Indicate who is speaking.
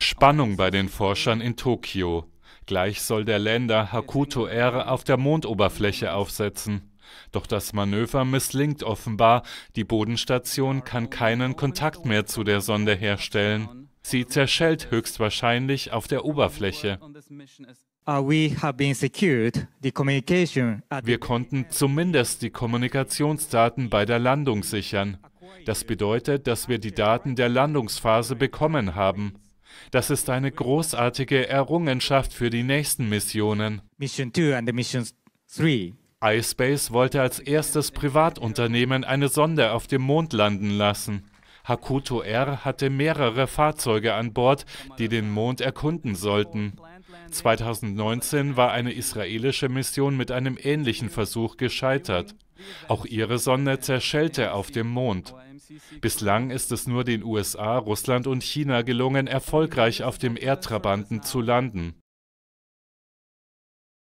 Speaker 1: Spannung bei den Forschern in Tokio. Gleich soll der Länder Hakuto R auf der Mondoberfläche aufsetzen. Doch das Manöver misslingt offenbar. Die Bodenstation kann keinen Kontakt mehr zu der Sonde herstellen. Sie zerschellt höchstwahrscheinlich auf der Oberfläche. Uh, Wir konnten zumindest die Kommunikationsdaten bei der Landung sichern. Das bedeutet, dass wir die Daten der Landungsphase bekommen haben. Das ist eine großartige Errungenschaft für die nächsten Missionen. Mission 2 and Mission 3. iSpace wollte als erstes Privatunternehmen eine Sonde auf dem Mond landen lassen. Hakuto R hatte mehrere Fahrzeuge an Bord, die den Mond erkunden sollten. 2019 war eine israelische Mission mit einem ähnlichen Versuch gescheitert. Auch ihre Sonne zerschellte auf dem Mond. Bislang ist es nur den USA, Russland und China gelungen, erfolgreich auf dem Erdtrabanten zu landen.